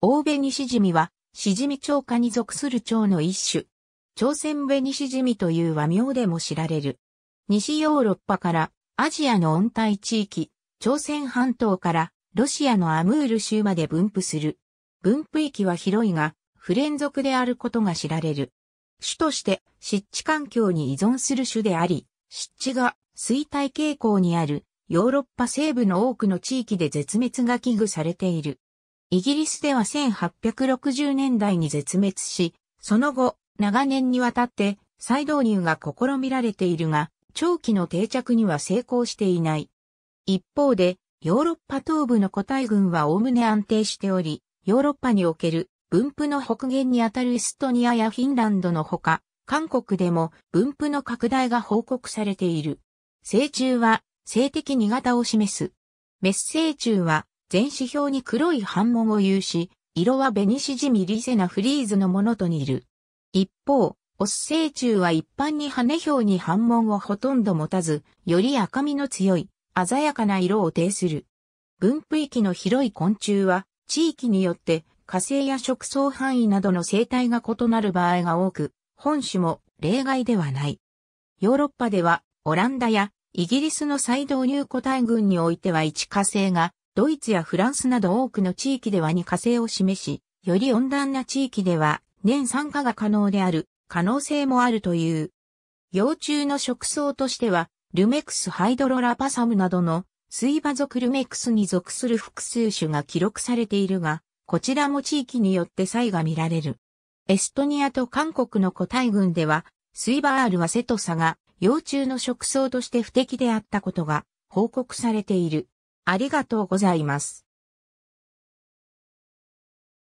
大紅シジミは、シジミ蝶科に属する蝶の一種。朝鮮ニシジミという和名でも知られる。西ヨーロッパからアジアの温帯地域、朝鮮半島からロシアのアムール州まで分布する。分布域は広いが、不連続であることが知られる。種として湿地環境に依存する種であり、湿地が衰退傾向にあるヨーロッパ西部の多くの地域で絶滅が危惧されている。イギリスでは1860年代に絶滅し、その後、長年にわたって再導入が試みられているが、長期の定着には成功していない。一方で、ヨーロッパ東部の個体群は概ね安定しており、ヨーロッパにおける分布の北限にあたるエストニアやフィンランドのほか、韓国でも分布の拡大が報告されている。成虫は性的苦型を示す。メス成虫は全指標に黒い斑紋を有し、色は紅シジミリセナフリーズのものと似る。一方、オス成虫は一般に羽標に斑紋をほとんど持たず、より赤みの強い、鮮やかな色を呈する。分布域の広い昆虫は、地域によって火星や食草範囲などの生態が異なる場合が多く、本種も例外ではない。ヨーロッパでは、オランダやイギリスの再導入個体群においては一火星がドイツやフランスなど多くの地域ではに火星を示し、より温暖な地域では年酸化が可能である可能性もあるという。幼虫の食草としては、ルメクスハイドロラパサムなどの水場属ルメクスに属する複数種が記録されているが、こちらも地域によって差異が見られる。エストニアと韓国の個体群では、水場 R はセトサが幼虫の食草として不適であったことが報告されている。ありがとうございます。